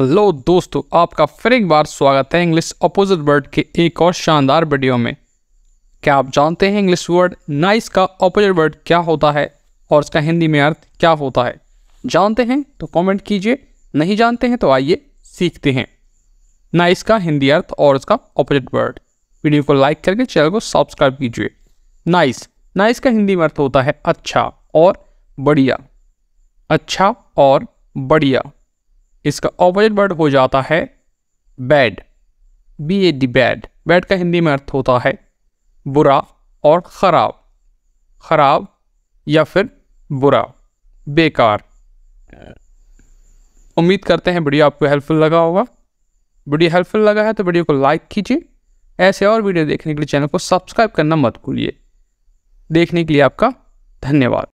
hello दोस्तों आपका फिर एक बार स्वागत है इंग्लिश अपोजिट वर्ड के एक और शानदार वीडियो में क्या आप जानते हैं इंग्लिश वर्ड नाइस का अपोजिट वर्ड क्या होता है और इसका हिंदी में अर्थ क्या होता है जानते हैं तो कमेंट कीजिए नहीं जानते हैं तो आइए सीखते हैं नाइस का हिंदी अर्थ और इसका अपोजिट वर्ड वीडियो को लाइक करके चैनल को सब्सक्राइब कीजिए नाइस नाइस का हिंदी में अर्थ होता है अच्छा और बढ़िया अच्छा और बढ़िया इसका ऑपोजिट वर्ड हो जाता है bad B A D bad bad का हिंदी में अर्थ होता है बुरा और ख़राब ख़राब या फिर बुरा बेकार उम्मीद करते हैं वीडियो आपको हेल्पफुल लगा होगा वीडियो हेल्पफुल लगा है तो वीडियो को लाइक कीजिए ऐसे और वीडियो देखने के लिए चैनल को सब्सक्राइब करना मत भूलिए देखने के लिए आपका धन्यवाद